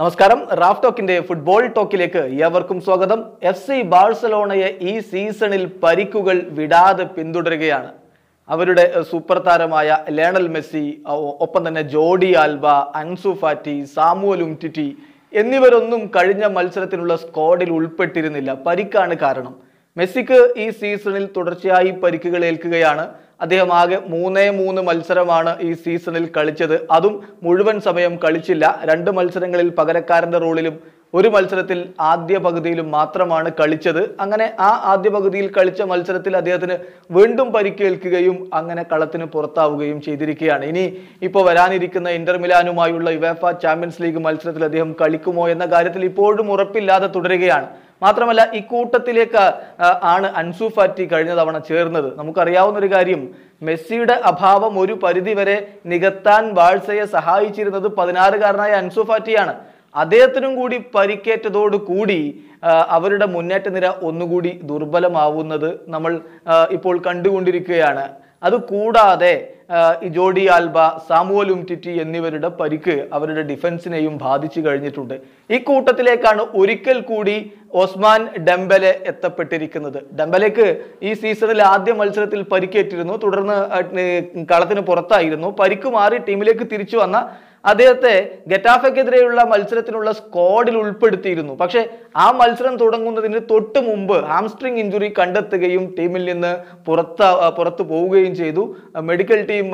നമസ്കാരം Raf ടോക്കിന്റെ football ടോക്കിലേക്ക് ഏവർക്കും സ്വാഗതം എഫ് സി ബാഴ്സലോണയെ ഈ സീസണിൽ പരിക്കുകൾ വിടാതെ പിന്തുടരുകയാണ് അവരുടെ സൂപ്പർ താരമായ ലേണൽ മെസ്സി ഒപ്പം തന്നെ Jordi Alba Ansu Fati Samuel Umtiti എന്നിവരൊന്നും കഴിഞ്ഞ മത്സരത്തിനുള്ള സ്ക്വാഡിൽ ഉൾപ്പെട്ടിരുന്നില്ല പരിക്കാണ് കാരണം മെസ്സിക്ക് ഈ സീസണിൽ തുടർച്ചയായി പരിക്കുകൾ ഏൽക്കുകയാണ് അദ്ദേഹം ആകെ മൂന്നേ മൂന്ന് മത്സരമാണ് ഈ സീസണിൽ കളിച്ചത് അതും മുഴുവൻ സമയം കളിച്ചില്ല രണ്ട് മത്സരങ്ങളിൽ പകരക്കാരന്റെ റോളിലും ഒരു മത്സരത്തിൽ ആദ്യ പകുതിയിലും മാത്രമാണ് കളിച്ചത് അങ്ങനെ ആ ആദ്യ പകുതിയിൽ കളിച്ച മത്സരത്തിൽ അദ്ദേഹത്തിന് വീണ്ടും പരിക്കേൽക്കുകയും അങ്ങനെ കളത്തിന് പുറത്താവുകയും ചെയ്തിരിക്കുകയാണ് ഇനി ഇപ്പോൾ വരാനിരിക്കുന്ന ഇന്റർ മിലാനുമായുള്ള യുവേഫ ചാമ്പ്യൻസ് ലീഗ് മത്സരത്തിൽ അദ്ദേഹം കളിക്കുമോ എന്ന കാര്യത്തിൽ ഇപ്പോഴും ഉറപ്പില്ലാതെ തുടരുകയാണ് മാത്രമല്ല ഈ കൂട്ടത്തിലേക്ക് ആണ് അൻസു ഫാറ്റി കഴിഞ്ഞ തവണ ചേർന്നത് നമുക്കറിയാവുന്ന ഒരു കാര്യം മെസ്സിയുടെ അഭാവം ഒരു പരിധിവരെ നികത്താൻ വാഴ്സയെ സഹായിച്ചിരുന്നത് പതിനാറുകാരനായ അൻസു ഫാറ്റിയാണ് അദ്ദേഹത്തിനും കൂടി പരിക്കേറ്റതോടുകൂടി അവരുടെ മുന്നേറ്റ നിര ഒന്നുകൂടി ദുർബലമാവുന്നത് നമ്മൾ ഇപ്പോൾ കണ്ടുകൊണ്ടിരിക്കുകയാണ് അത് കൂടാതെ ജോഡി ആൽബ സാമുവൽ ഉംറ്റിറ്റി എന്നിവരുടെ പരിക്ക് അവരുടെ ഡിഫൻസിനെയും ബാധിച്ചു കഴിഞ്ഞിട്ടുണ്ട് ഈ കൂട്ടത്തിലേക്കാണ് ഒരിക്കൽ കൂടി ഒസ്മാൻ ഡംബലെ എത്തപ്പെട്ടിരിക്കുന്നത് ഡംബലേക്ക് ഈ സീസണിൽ ആദ്യ മത്സരത്തിൽ പരിക്കേറ്റിരുന്നു തുടർന്ന് കളത്തിന് പുറത്തായിരുന്നു പരിക്ക് മാറി ടീമിലേക്ക് തിരിച്ചു വന്ന അദ്ദേഹത്തെ ഗറ്റാഫയ്ക്കെതിരെയുള്ള മത്സരത്തിനുള്ള സ്ക്വാഡിൽ ഉൾപ്പെടുത്തിയിരുന്നു പക്ഷേ ആ മത്സരം തുടങ്ങുന്നതിന് തൊട്ട് മുമ്പ് ഹാംസ്ട്രിങ് ഇഞ്ചുറി കണ്ടെത്തുകയും ടീമിൽ നിന്ന് പുറത്ത പുറത്തു പോവുകയും ചെയ്തു മെഡിക്കൽ ടീം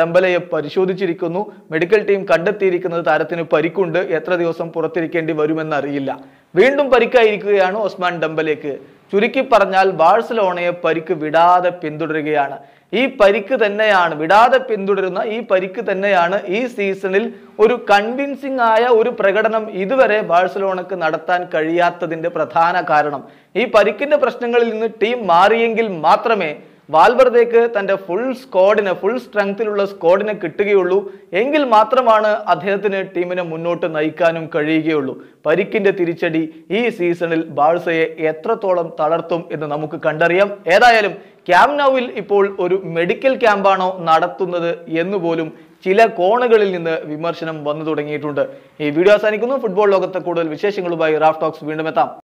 ഡംബലയെ പരിശോധിച്ചിരിക്കുന്നു മെഡിക്കൽ ടീം കണ്ടെത്തിയിരിക്കുന്നത് താരത്തിന് പരിക്കുണ്ട് എത്ര ദിവസം പുറത്തിരിക്കേണ്ടി വരുമെന്നറിയില്ല വീണ്ടും പരിക്കായിരിക്കുകയാണ് ഒസ്മാൻ ഡംബലേക്ക് ചുരുക്കി പറഞ്ഞാൽ ബാഴ്സലോണയെ പരിക്ക് വിടാതെ പിന്തുടരുകയാണ് ഈ പരിക്ക് തന്നെയാണ് വിടാതെ പിന്തുടരുന്ന ഈ പരിക്ക് തന്നെയാണ് ഈ സീസണിൽ ഒരു കൺവിൻസിംഗ് ആയ ഒരു പ്രകടനം ഇതുവരെ ബാഴ്സലോണക്ക് നടത്താൻ കഴിയാത്തതിന്റെ പ്രധാന കാരണം ഈ പരിക്കിന്റെ പ്രശ്നങ്ങളിൽ നിന്ന് ടീം മാറിയെങ്കിൽ മാത്രമേ വാൽവർദേക്ക് തൻ്റെ ഫുൾ സ്ക്വാഡിനെ ഫുൾ സ്ട്രെങ്തിലുള്ള സ്ക്വാഡിനെ കിട്ടുകയുള്ളൂ എങ്കിൽ മാത്രമാണ് അദ്ദേഹത്തിന് ടീമിനെ മുന്നോട്ട് നയിക്കാനും കഴിയുകയുള്ളൂ പരിക്കിന്റെ തിരിച്ചടി ഈ സീസണിൽ ബാഴ്സയെ എത്രത്തോളം തളർത്തും എന്ന് നമുക്ക് കണ്ടറിയാം ഏതായാലും ക്യാംനൌവിൽ ഇപ്പോൾ ഒരു മെഡിക്കൽ ക്യാമ്പാണോ നടത്തുന്നത് എന്നുപോലും ചില കോണുകളിൽ നിന്ന് വിമർശനം വന്നു തുടങ്ങിയിട്ടുണ്ട് ഈ വീഡിയോ അവസാനിക്കുന്നു ഫുട്ബോൾ ലോകത്തെ കൂടുതൽ വിശേഷങ്ങളുമായി റാഫ് ടോക്സ് വീണ്ടും എത്താം